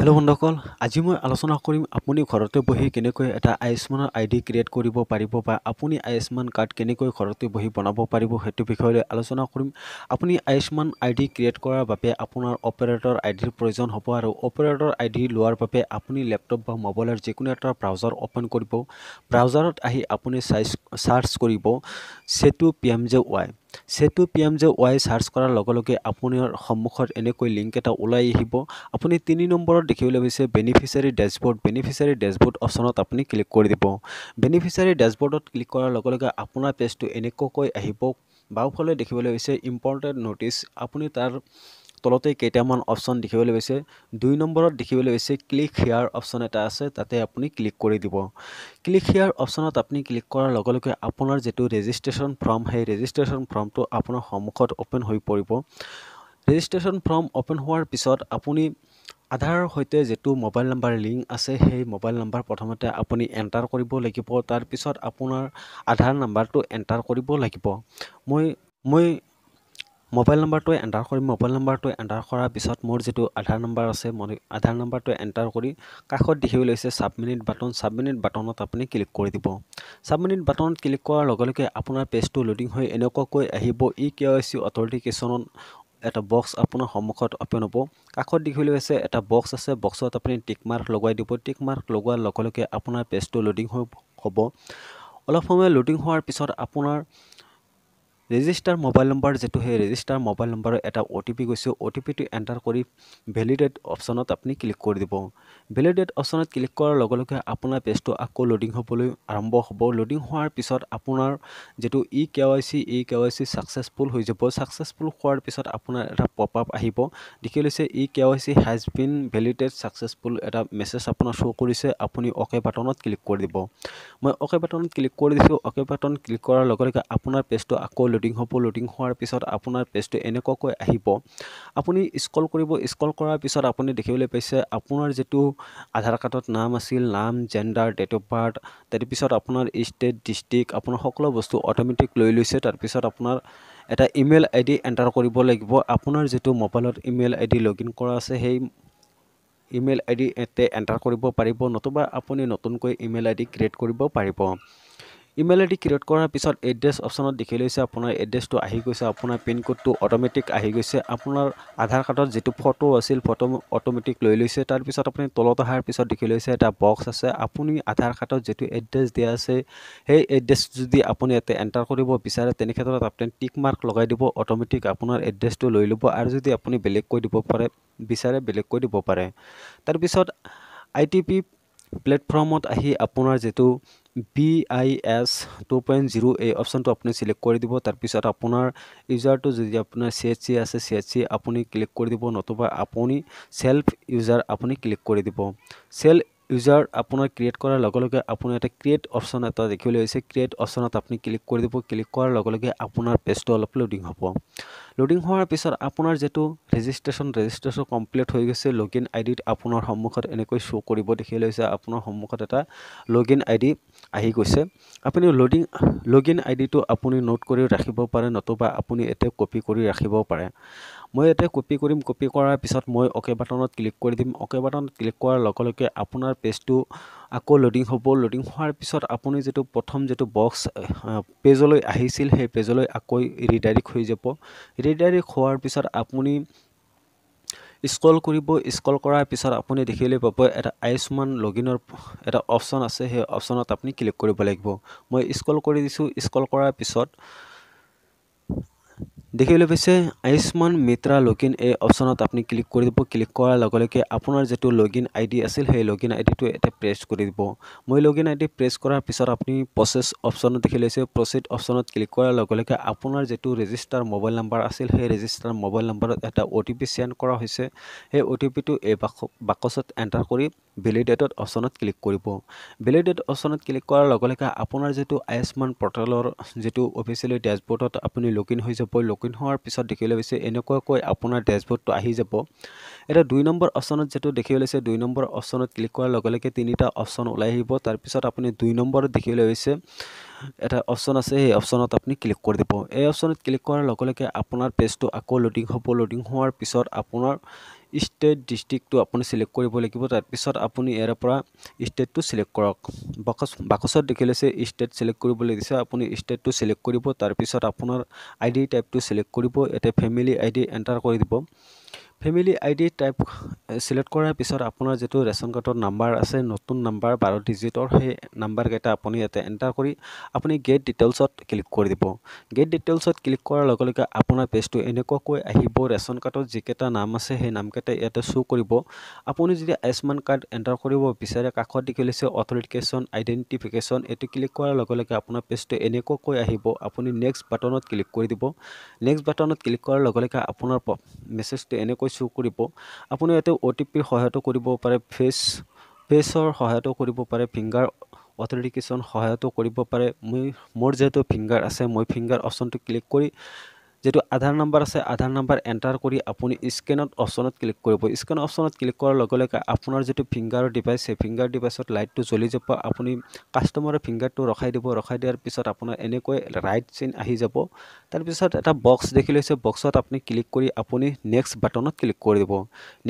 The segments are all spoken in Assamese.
হেল্ল' বন্ধুসকল আজি মই আলোচনা কৰিম আপুনি ঘৰতে বহি কেনেকৈ এটা আয়ুষ্মানৰ আই ডি ক্ৰিয়েট কৰিব পাৰিব বা আপুনি আয়ুষ্মান কাৰ্ড কেনেকৈ ঘৰতে বহি বনাব পাৰিব সেইটো বিষয় লৈ আলোচনা কৰিম আপুনি আয়ুষ্মান আই ডি ক্ৰিয়েট কৰাৰ বাবে আপোনাৰ অপাৰেটৰ আই ডিৰ প্ৰয়োজন হ'ব আৰু অপাৰেটৰ আই ডি লোৱাৰ বাবে আপুনি লেপটপ বা মোবাইলৰ যিকোনো এটা ব্ৰাউজাৰ অ'পেন কৰিব ব্ৰাউজাৰত আহি আপুনি চাৰ্চ কৰিব Setu P M J Y Setu P M J Y search কৰাৰ লগে লগে আপোনাৰ সন্মুখত এনেকৈ লিংক এটা ওলাই আহিব আপুনি তিনি নম্বৰত দেখিবলৈ পাইছে বেনিফিচিয়াৰী ডেচবৰ্ড বেনিফিচিয়াৰী ডেচবৰ্ড অপশ্যনত আপুনি ক্লিক কৰি দিব বেনিফিচিয়াৰী ডেচবৰ্ডত ক্লিক কৰাৰ লগে লগে আপোনাৰ পেজটো এনেকুৱাকৈ আহিব বাওঁফালে দেখিবলৈ হৈছে ইম্পৰ্টেণ্ট ন'টিছ আপুনি তাৰ তলতে কেইটামান অপশ্যন দেখিবলৈ পাইছে দুই নম্বৰত দেখিবলৈ পাইছে ক্লিক হেয়াৰ অপশ্যন এটা আছে তাতে আপুনি ক্লিক কৰি দিব ক্লিক হেয়াৰ অপশ্যনত আপুনি ক্লিক কৰাৰ লগে লগে আপোনাৰ যিটো ৰেজিষ্ট্ৰেশ্যন ফৰ্ম সেই ৰেজিষ্ট্ৰেশ্যন ফৰ্মটো আপোনাৰ সন্মুখত অ'পেন হৈ পৰিব ৰেজিষ্ট্ৰেশ্যন ফৰ্ম অ'পেন হোৱাৰ পিছত আপুনি আধাৰৰ সৈতে যিটো মোবাইল নাম্বাৰ লিংক আছে সেই মোবাইল নাম্বাৰ প্ৰথমতে আপুনি এণ্টাৰ কৰিব লাগিব তাৰপিছত আপোনাৰ আধাৰ নাম্বাৰটো এণ্টাৰ কৰিব লাগিব মই মই মোবাইল নম্বৰটো এণ্টাৰ কৰিম মোবাইল নম্বৰটো এণ্টাৰ কৰাৰ পিছত মোৰ যিটো আধাৰ নম্বৰ আছে মই আধাৰ নম্বৰটো এণ্টাৰ কৰি কাষত দেখিবলৈ লৈছে ছাবমিনিট বাটন ছাবমিনিট বাটনত আপুনি ক্লিক কৰি দিব ছাবমিনিট বাটনত ক্লিক কৰাৰ লগে লগে আপোনাৰ পেজটো লোডিং হৈ এনেকুৱাকৈ আহিব ই কে ৱাই চি অথৰিটিকেশ্যনত এটা বক্স আপোনাৰ সন্মুখত অপেন হ'ব কাষত দেখিবলৈ হৈছে এটা বক্স আছে বক্সত আপুনি টিক মাৰ্ক লগাই দিব টিক মাৰ্ক লগোৱাৰ লগে লগে আপোনাৰ পেজটো লোডিং হৈ হ'ব অলপ সময় লোডিং হোৱাৰ পিছত আপোনাৰ ৰেজিষ্টাৰ মোবাইল নম্বৰ যিটো সেই ৰেজিষ্টাৰ মোবাইল নম্বৰৰ এটা অ' টি পি গৈছে অ' টি পিটো এণ্টাৰ কৰি ভেলিডেট অপশ্যনত আপুনি ক্লিক কৰি দিব ভেলিডেট অপশ্যনত ক্লিক কৰাৰ লগে লগে আপোনাৰ পেজটো আকৌ লোডিং হ'বলৈ আৰম্ভ হ'ব লোডিং হোৱাৰ পিছত আপোনাৰ যিটো E K Y C E K Y C successful হৈ যাব ছাকচেছফুল হোৱাৰ পিছত আপোনাৰ এটা পপ আপ আহিব দেখি লৈছে E K Y C has been validate successful এটা মেছেজ আপোনাৰ শ্ব' কৰিছে আপুনি অ'কে বাটনত ক্লিক কৰি দিব মই অ'কে বাটনত ক্লিক কৰি দিছোঁ অ'কে বাটন ক্লিক কৰাৰ লগে লগে আপোনাৰ পেজটো আকৌ লোডিং হ'ব লোডিং হোৱাৰ পিছত আপোনাৰ পেজটো এনেকুৱাকৈ আহিব আপুনি স্কল কৰিব স্কল কৰাৰ পিছত আপুনি দেখিবলৈ পাইছে আপোনাৰ যিটো আধাৰ কাৰ্ডত নাম আছিল নাম জেণ্ডাৰ ডেট অফ বাৰ্থ তাৰপিছত আপোনাৰ ষ্টেট ডিষ্ট্ৰিক্ট আপোনাৰ সকলো বস্তু অট'মেটিক লৈ লৈছে তাৰপিছত আপোনাৰ এটা ইমেইল আই ডি এণ্টাৰ কৰিব লাগিব আপোনাৰ যিটো মোবাইলত ইমেইল আই ডি ইন কৰা আছে সেই ইমেইল আই ডি এণ্টাৰ কৰিব পাৰিব নতুবা আপুনি নতুনকৈ ইমেইল আই ডি ক্ৰিয়েট কৰিব পাৰিব ইমেইল আইডি ক্ৰিয়েট কৰাৰ পিছত এড্ৰেছ অপশ্যনত দেখি লৈছে আপোনাৰ এড্ৰেছটো আহি গৈছে আপোনাৰ পিন কোডটো অট'মেটিক আহি গৈছে আপোনাৰ আধাৰ কাৰ্ডত যিটো ফটো আছিল ফটো অট'মেটিক লৈ লৈছে তাৰপিছত আপুনি তলত অহাৰ পিছত দেখি লৈছে এটা বক্স আছে আপুনি আধাৰ কাৰ্ডত যিটো এড্ৰেছ দিয়া আছে সেই এড্ৰেছ যদি আপুনি ইয়াতে এণ্টাৰ কৰিব বিচাৰে তেনেক্ষেত্ৰত আপুনি টিক মাৰ্ক লগাই দিব অট'মেটিক আপোনাৰ এড্ৰেছটো লৈ ল'ব আৰু যদি আপুনি বেলেগকৈ দিব পাৰে বিচাৰে বেলেগকৈ দিব পাৰে তাৰপিছত আই টি পি প্লেটফৰ্মত আহি আপোনাৰ যিটো B I S two point zero' এই অপশ্যনটো আপুনি ছিলেক্ট কৰি দিব তাৰপিছত আপোনাৰ ইউজাৰটো যদি আপোনাৰ চি এইচ চি আছে চি এইচ চি আপুনি ক্লিক কৰি দিব নতুবা আপুনি ছেল্ফ ইউজাৰ আপুনি ক্লিক কৰি দিব চেল্ফ ইউজাৰ আপোনাৰ ক্ৰিয়েট কৰাৰ লগে লগে আপুনি এটা ক্ৰিয়েট অপশ্যন এটা দেখিবলৈ হৈছে ক্ৰিয়েট অপশ্যনত আপুনি ক্লিক কৰি দিব ক্লিক কৰাৰ লগে লগে আপোনাৰ পেজটো অলপ লোডিং হ'ব লোডিং হোৱাৰ পিছত আপোনাৰ যিটো ৰেজিষ্ট্ৰেশ্যন ৰেজিষ্ট্ৰেশ্যন কমপ্লিট হৈ গৈছে লগিন আই ডিত আপোনাৰ সন্মুখত এনেকৈ শ্ব' কৰিব দেখিবলৈ হৈছে আপোনাৰ সন্মুখত এটা লগিন আই ডি আহি গৈছে আপুনি লগিন লগিন আই ডিটো আপুনি নোট কৰি ৰাখিব পাৰে নতুবা আপুনি এতিয়া কপি কৰি ৰাখিব পাৰে মই ইয়াতে কপি কৰিম কপি কৰাৰ পিছত মই অ'কে বাটনত ক্লিক কৰি দিম অ'কে বাটনত ক্লিক কৰাৰ লগে লগে আপোনাৰ পেজটো আকৌ লোডিং হ'ব লোডিং হোৱাৰ পিছত আপুনি যিটো প্ৰথম যিটো বক্স পেজলৈ আহিছিল সেই পেজলৈ আকৌ ৰিডাইৰেক্ট হৈ যাব ৰিডাইৰেক্ট হোৱাৰ পিছত আপুনি স্কল কৰিব স্কল কৰাৰ পিছত আপুনি দেখিবলৈ পাব এটা আয়ুষ্মান লগিনৰ এটা অপশ্যন আছে সেই অপশ্যনত আপুনি ক্লিক কৰিব লাগিব মই স্কল কৰি দিছোঁ স্কল কৰাৰ পিছত দেখিবলৈ পাইছে আয়ুষ্মান মিত্ৰা লগ ইন এই অপশ্যনত আপুনি ক্লিক কৰি দিব ক্লিক কৰাৰ লগে লগে আপোনাৰ যিটো লগ ইন আই ডি আছিল সেই লগ ইন আই ডিটো এতিয়া প্ৰেছ কৰি দিব মই log in I D press কৰাৰ পিছত আপুনি প্ৰচেছ অপশ্যনত দেখি লৈছে প্ৰচেছ অপশ্যনত ক্লিক কৰাৰ লগে লগে আপোনাৰ যিটো ৰেজিষ্টাৰ মোবাইল নাম্বাৰ আছিল সেই ৰেজিষ্টাৰ মোবাইল নাম্বাৰত এটা অ' টি পি চেণ্ড কৰা হৈছে সেই অ' টি পিটো এই বাক বাকচত এণ্টাৰ কৰি ভেলিডেটত অপশ্যনত ক্লিক কৰিব ভেলিডেট অপশ্যনত ক্লিক কৰাৰ লগে লগে আপোনাৰ যিটো আয়ুষ্মান পৰ্টেলৰ যিটো অফিচিয়েলি ডেছবৰ্ডত আপুনি লগ ইন হৈ যাব সন্মুখীন হোৱাৰ পিছত দেখিবলৈ পাইছে এনেকুৱাকৈ আপোনাৰ ডেচবোৰ্ডটো আহি যাব এটা দুই নম্বৰ অপশ্যনত যিটো দেখিবলৈ হৈছে দুই নম্বৰ অপশ্যনত ক্লিক কৰাৰ লগে লগে তিনিটা অপশ্যন ওলাই আহিব তাৰপিছত আপুনি দুই নম্বৰত দেখিবলৈ লৈছে এটা অপশ্যন আছে সেই অপশ্যনত আপুনি ক্লিক কৰি দিব এই অপশ্যনত ক্লিক কৰাৰ লগে লগে আপোনাৰ পেজটো আকৌ লোডিং হ'ব লোডিং হোৱাৰ পিছত আপোনাৰ ষ্টেট ডিষ্ট্ৰিক্টটো আপুনি ছিলেক্ট কৰিব লাগিব তাৰপিছত আপুনি ইয়াৰ পৰা ষ্টেটটো ছিলেক্ট কৰক বাকচ বাকচত দেখি লৈছে ষ্টেট ছিলেক্ট কৰিবলৈ দিছে আপুনি ষ্টেটটো ছিলেক্ট কৰিব তাৰপিছত আপোনাৰ আই ডি টাইপটো ছিলেক্ট কৰিব ইয়াতে ফেমিলি আই ডি এণ্টাৰ কৰি দিব family I D type select কৰাৰ পিছত আপোনাৰ যিটো ৰেচন কাৰ্ডৰ নাম্বাৰ আছে নতুন নাম্বাৰ বাৰ ডিজিটৰ সেই নাম্বাৰকেইটা আপুনি ইয়াতে এণ্টাৰ কৰি আপুনি গেট ডিটেইলছত ক্লিক কৰি দিব গেট ডিটেইলছত ক্লিক কৰাৰ লগে লগে আপোনাৰ পেজটো এনেকুৱাকৈ আহিব ৰেচন কাৰ্ডত যিকেইটা নাম আছে সেই নামকেইটা ইয়াতে শ্ব' কৰিব আপুনি যদি আয়ুষ্মান কাৰ্ড এণ্টাৰ কৰিব বিচাৰে কাষত দেখিলেছে অথৰিফিকেশ্যন আইডেণ্টিফিকেশ্যন এইটো ক্লিক কৰাৰ লগে লগে আপোনাৰ পেজটো এনেকুৱাকৈ আহিব আপুনি নেক্সট বাটনত ক্লিক কৰি দিব নেক্সট বাটনত ক্লিক কৰাৰ লগে লগে আপোনাৰ মেছেজটো এনেকৈ শ্ব' কৰিব আপুনি ইয়াতে অ' টি পিৰ সহায়তো কৰিব পাৰে ফেচ ফেচৰ সহায়তো কৰিব পাৰে ফিংগাৰ অথেণ্টিকেশ্যন সহায়তো কৰিব পাৰে মই মোৰ যিহেতু ফিংগাৰ আছে মই ফিংগাৰ অপশ্যনটো ক্লিক কৰি যিটো আধাৰ নাম্বাৰ আছে আধাৰ নাম্বাৰ এণ্টাৰ কৰি আপুনি স্কেনত অপশ্যনত ক্লিক কৰিব স্কেন অপশ্যনত ক্লিক কৰাৰ লগে লগে আপোনাৰ যিটো ফিংগাৰৰ ডিভাইচ সেই ফিংগাৰ ডিভাইচত লাইটটো জ্বলি যাব আপুনি কাষ্টমাৰৰ ফিংগাৰটো ৰখাই দিব ৰখাই দিয়াৰ পিছত আপোনাৰ এনেকৈ ৰাইট চিন আহি যাব তাৰপিছত এটা বক্স দেখি লৈছে বক্সত আপুনি ক্লিক কৰি আপুনি নেক্সট বাটনত ক্লিক কৰি দিব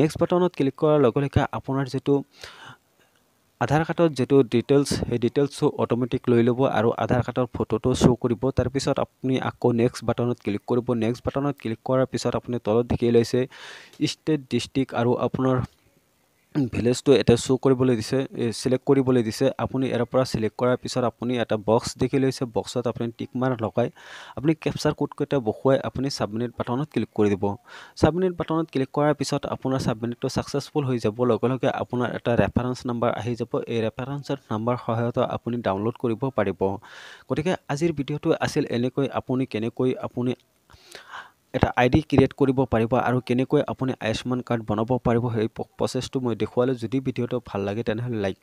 নেক্সট বাটনত ক্লিক কৰাৰ লগে লগে আপোনাৰ যিটো আধাৰ কাৰ্ডত যিটো ডিটেইলছ সেই ডিটেইলছটো অট'মেটিক লৈ ল'ব আৰু আধাৰ কাৰ্ডৰ ফটোটো শ্ব' কৰিব তাৰপিছত আপুনি আকৌ নেক্সট বাটনত ক্লিক কৰিব নেক্সট বাটনত ক্লিক কৰাৰ পিছত আপুনি তলত দেখি লৈছে ষ্টেট ডিষ্ট্ৰিক্ট আৰু আপোনাৰ ভিলেজটো এটা শ্ব' কৰিবলৈ দিছে চিলেক্ট কৰিবলৈ দিছে আপুনি ইয়াৰ পৰা চিলেক্ট কৰাৰ পিছত আপুনি এটা বক্স দেখি লৈছে বক্সত আপুনি টিকমাৰ লগাই আপুনি কেপচাৰ কোডকেইটা বহুৱাই আপুনি ছাবমিট বাটনত ক্লিক কৰি দিব ছাবমিট বাটনত ক্লিক কৰাৰ পিছত আপোনাৰ ছাবমিটটো ছাকচেছফুল হৈ যাব লগে লগে আপোনাৰ এটা ৰেফাৰেঞ্চ নাম্বাৰ আহি যাব এই ৰেফাৰেঞ্চৰ নাম্বাৰ সহায়ত আপুনি ডাউনলোড কৰিব পাৰিব গতিকে আজিৰ ভিডিঅ'টো আছিল এনেকৈ আপুনি কেনেকৈ আপুনি এটা আইডি ক্ৰিয়েট কৰিব পাৰিব আৰু কেনেকৈ আপুনি আয়ুষ্মান কাৰ্ড বনাব পাৰিব সেই প্ৰচেছটো মই দেখুৱালোঁ যদি ভিডিঅ'টো ভাল লাগে তেনেহ'লে লাইক